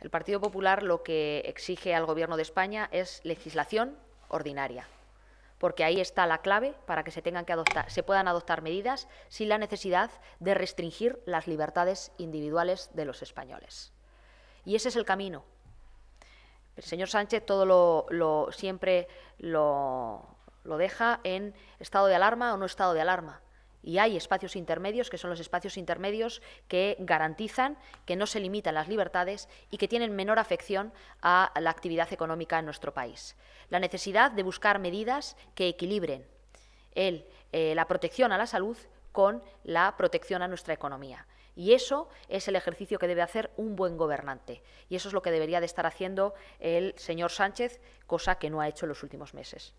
El Partido Popular lo que exige al Gobierno de España es legislación ordinaria, porque ahí está la clave para que se, tengan que adoptar, se puedan adoptar medidas sin la necesidad de restringir las libertades individuales de los españoles. Y ese es el camino. El señor Sánchez todo lo, siempre lo deja en estado de alarma o no estado de alarma. Y hay espacios intermedios, que son los espacios intermedios que garantizan que no se limitan las libertades y que tienen menor afección a la actividad económica en nuestro país. La necesidad de buscar medidas que equilibren eh, la protección a la salud con la protección a nuestra economía. Y eso es el ejercicio que debe hacer un buen gobernante. Y eso es lo que debería de estar haciendo el señor Sánchez, cosa que no ha hecho en los últimos meses.